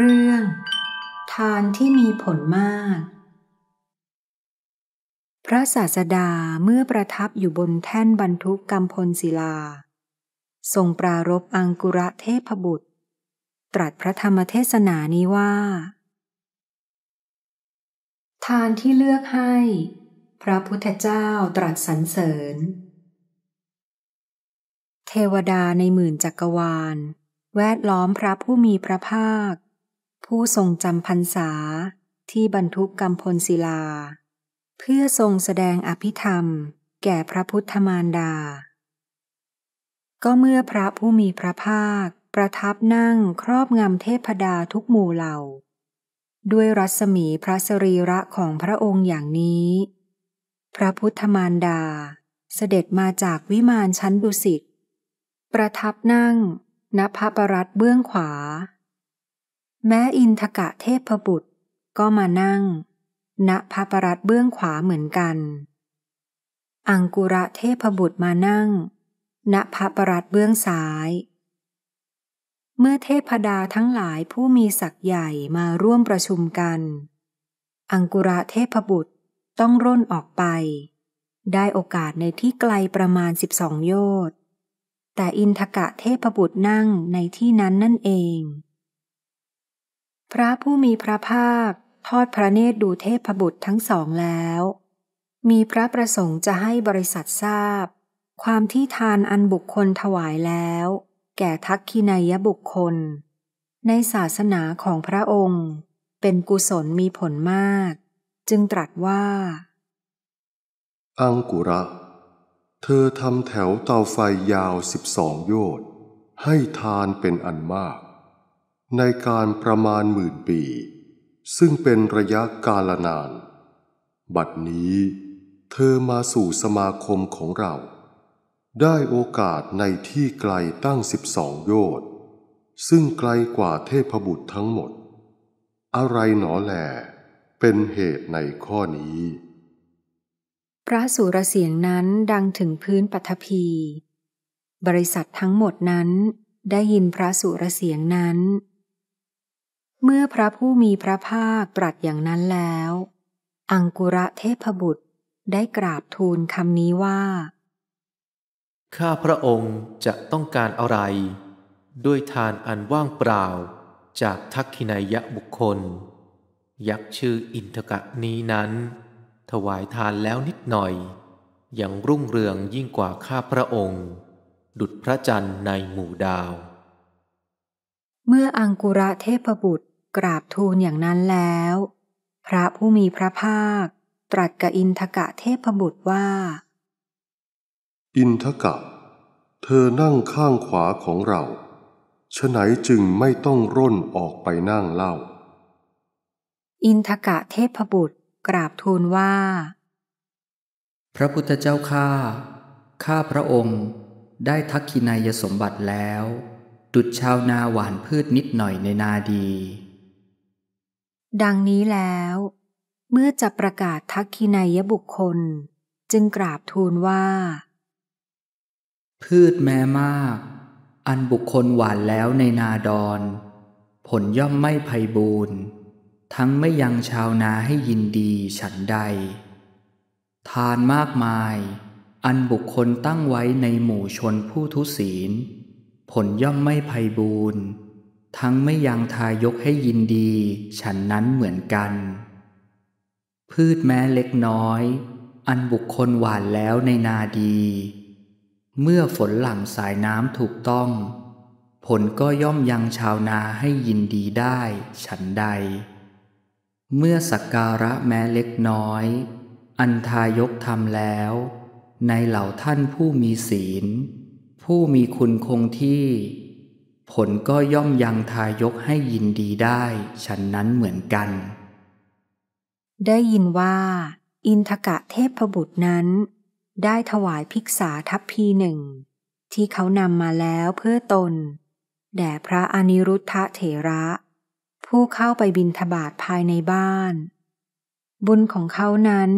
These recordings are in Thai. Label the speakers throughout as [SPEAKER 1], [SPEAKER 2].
[SPEAKER 1] เรื่อง ทานที่มีผลมาก พระศาสดาเมื่อประทับอยู่บนแท่นบรรทุกกำพลศิลาทรงปรารบอังกุระเทพบุตร ตรัสพระธรรมเทศนานี้ว่า ทานที่เลือกให้ พระพุทธเจ้าตรัสสรรเสริญ เทวดาในหมื่นจักรวาล แวดล้อมพระผู้มีพระภาคผู้ทรงจำพรรษาที่บรรทุกกำพลศิลา เพื่อทรงแสดงอภิธรรมแก่พระพุทธมารดา ก็เมื่อพระผู้มีพระภาค ประทับนั่งครอบงำเทพดาทุกหมู่เหล่า ด้วยรัศมีพระสรีระของพระองค์อย่างนี้ พระพุทธมารดาเสด็จมาจากวิมานชั้นดุสิตประทับนั่งณพระปรัตเบื้องขวาแม้อินทกะเทพบุตรก็มานั่ง ณพระปรัตเบื้องขวาเหมือนกัน อังกุระเทพบุตรมานั่ง ณพระปรัตเบื้องซ้าย เมื่อเทพดาทั้งหลายผู้มีศักย์ใหญ่มาร่วมประชุมกัน อังกุระเทพบุตรต้องร่นออกไป ได้โอกาสในที่ไกลประมาณสิบสองโยชน์แต่อินทกะเทพบุตรนั่งในที่นั้นนั่นเองพระผู้มีพระภาคทอดพระเนตรดูเทพบุตรทั้งสองแล้ว มีพระประสงค์จะให้บริษัททราบ ความที่ทานอันบุคคลถวายแล้ว แก่ทักขินายบุคคล ในศาสนาของพระองค์ เป็นกุศลมีผลมาก จึงตรัสว่า
[SPEAKER 2] อังกุระ เธอทำแถวเตาไฟยาวสิบสองโยชน์ ให้ทานเป็นอันมากในการประมาณหมื่นปี ซึ่งเป็นระยะกาลนาน บัดนี้เธอมาสู่สมาคมของเรา ได้โอกาสในที่ไกลตั้งสิบสองโยชน์ซึ่งไกลกว่าเทพบุตรทั้งหมด อะไรหนอแหลเป็นเหตุในข้อนี้
[SPEAKER 1] พระสุรเสียงนั้นดังถึงพื้นปัทภีบริษัททั้งหมดนั้นได้ยินพระสุรเสียงนั้นเมื่อพระผู้มีพระภาคตรัสอย่างนั้นแล้ว อังกุระเทพบุตรได้กราบทูลคำนี้ว่า
[SPEAKER 3] ข้าพระองค์จะต้องการอะไร ด้วยทานอันว่างเปล่า จากทักขินายะบุคคล ยักษ์ชื่ออินทกะนี้นั้น ถวายทานแล้วนิดหน่อย อยังรุ่งเรืองยิ่งกว่าข้าพระองค์ ดุจพระจันทร์ในหมู่ดาว
[SPEAKER 1] เมื่ออังกุระเทพบุตรกราบทูลอย่างนั้นแล้ว พระผู้มีพระภาค ตรัสกับอินทกะเทพบุตรว่า
[SPEAKER 2] อินทกะ เธอนั่งข้างขวาของเราฉะไหนจึงไม่ต้องร่นออกไปนั่งเล่า
[SPEAKER 1] อินทกะเทพบุตรกราบทูลว่า
[SPEAKER 3] พระพุทธเจ้าข้าข้าพระองค์ได้ทักขินายสมบัติแล้วดุดชาวนาหวานพืชนิดหน่อยในนาดี
[SPEAKER 1] ดังนี้แล้ว เมื่อจะประกาศทักคีนายบุคคล จึงกราบทูลว่า
[SPEAKER 3] พืชแม้มาก อันบุคคลหวานแล้วในนาดอน ผลย่อมไม่ไพ่บูรณ์ ทั้งไม่ยังชาวนาให้ยินดีฉันใด ทานมากมาย อันบุคคลตั้งไว้ในหมู่ชนผู้ทุศีลผลย่อมไม่ไพยบูรณ์ทั้งไม่ยังทายกให้ยินดี ฉันนั้นเหมือนกัน พืชแม้เล็กน้อย อันบุคคลหวานแล้วในนาดี เมื่อฝนหลั่งสายน้ำถูกต้อง ผลก็ย่อมยังชาวนาให้ยินดีได้ฉันใด เมื่อสักการะแม้เล็กน้อย อันทายกทำแล้ว ในเหล่าท่านผู้มีศีลผู้มีคุณคงที่ ผลก็ย่อมยังทายกให้ยินดีได้ฉันนั้นเหมือนกัน
[SPEAKER 1] ได้ยินว่าอินทกะเทพบุตรนั้นได้ถวายภิกษาทัพพีหนึ่ง ที่เขานำมาแล้วเพื่อตน แด่พระอนิรุทธะเถระ ผู้เข้าไปบินทบาทภายในบ้าน บุญของเขานั้น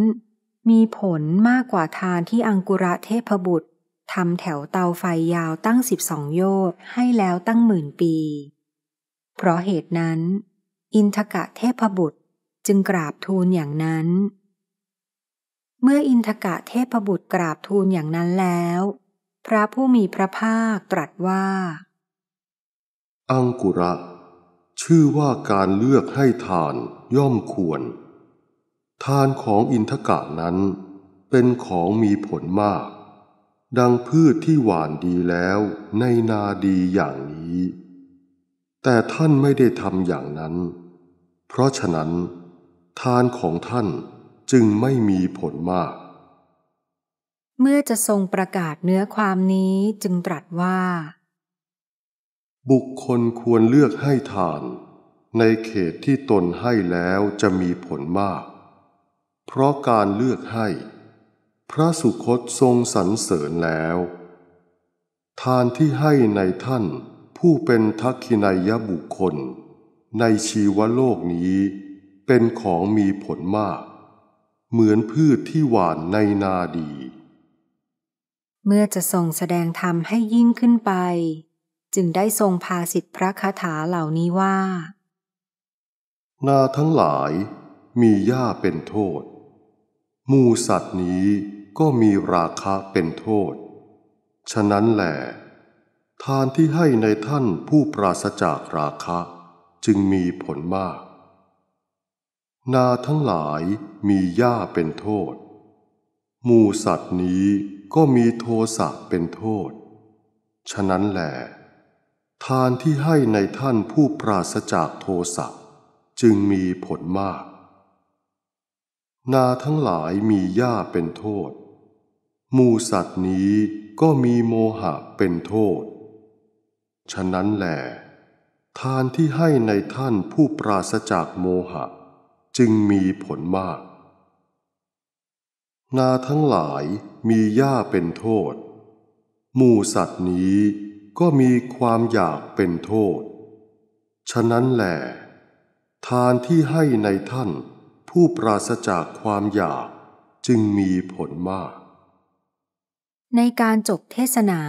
[SPEAKER 1] มีผลมากกว่าทานที่อังกุระเทพบุตรทำแถวเตาไฟยาวตั้งสิบสองโยช์ให้แล้วตั้งหมื่นปี เพราะเหตุนั้น อินทกะเทพบุตรจึงกราบทูลอย่างนั้น เมื่ออินทกะเทพบุตรกราบทูลอย่างนั้นแล้ว พระผู้มีพระภาคตรัสว่า
[SPEAKER 2] อังกุระ ชื่อว่าการเลือกให้ทานย่อมควร ทานของอินทกะนั้น เป็นของมีผลมากดังพืชที่หวานดีแล้วในนาดีอย่างนี้ แต่ท่านไม่ได้ทำอย่างนั้น เพราะฉะนั้น ทานของท่านจึงไม่มีผลมาก
[SPEAKER 1] เมื่อจะทรงประกาศเนื้อความนี้จึงตรัสว่า
[SPEAKER 2] บุคคลควรเลือกให้ทาน ในเขตที่ตนให้แล้วจะมีผลมาก เพราะการเลือกให้พระสุคตทรงสรรเสริญแล้ว ทานที่ให้ในท่านผู้เป็นทักขินายบุคคล ในชีวโลกนี้ เป็นของมีผลมาก เหมือนพืชที่หวานในนาดี
[SPEAKER 1] เมื่อจะทรงแสดงธรรมให้ยิ่งขึ้นไป จึงได้ทรงพาสิทธิพระคาถาเหล่านี้ว่า
[SPEAKER 2] นาทั้งหลายมีหญ้าเป็นโทษ มูสัตว์นี้ก็มีราคะเป็นโทษ ฉะนั้นแหละทานที่ให้ในท่านผู้ปราศจากราคะ จึงมีผลมาก นาทั้งหลายมีหญ้าเป็นโทษหมู่สัตว์นี้ก็มีโทสะเป็นโทษ ฉะนั้นแหละทานที่ให้ในท่านผู้ปราศจากโทสะจึงมีผลมาก นาทั้งหลายมีหญ้าเป็นโทษหมู่สัตว์นี้ก็มีโมหะเป็นโทษ ฉะนั้นแหลทานที่ให้ในท่านผู้ปราศจากโมหะ จึงมีผลมาก นาทั้งหลายมีหญ้าเป็นโทษ หมู่สัตว์นี้ก็มีความอยากเป็นโทษ ฉะนั้นแหลทานที่ให้ในท่านผู้ปราศจากความอยากจึงมีผลมาก
[SPEAKER 1] ในการจบเทศนา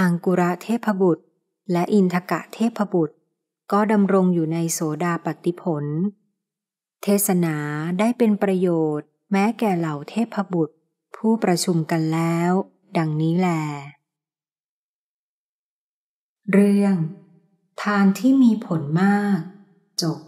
[SPEAKER 1] อังกุระเทพบุตร และอินทกะเทพบุตร ก็ดำรงอยู่ในโสดาปัิผล เทศนาได้เป็นประโยชน์แม้แก่เหล่าเทพบุตรผู้ประชุมกันแล้ว ดังนี้แล เรื่อง ทานที่มีผลมากจบ